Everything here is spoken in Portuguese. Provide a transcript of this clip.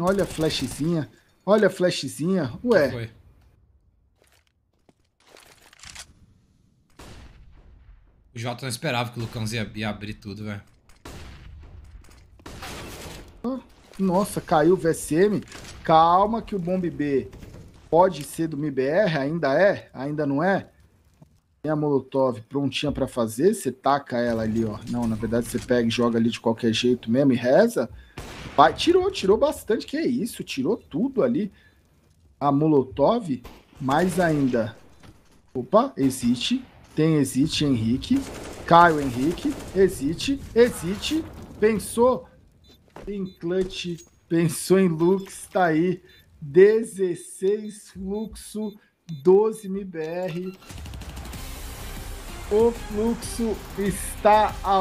Olha a flashzinha. Olha a flashzinha. Ué. Foi. O Jota não esperava que o Lucão ia, ia, abrir tudo, velho. Oh, nossa, caiu o VSM. Calma que o Bomb B pode ser do MBR, ainda é? Ainda não é? Tem a Molotov prontinha para fazer, você taca ela ali, ó. Não, na verdade você pega e joga ali de qualquer jeito mesmo e reza. Vai, tirou, tirou bastante. Que é isso? Tirou tudo ali. A Molotov, mais ainda. Opa, existe. Tem existe Henrique. Caio Henrique. Existe. Existe. Pensou em clutch. Pensou em Lux. Tá aí. 16 fluxo. 12 MBR. O fluxo está ao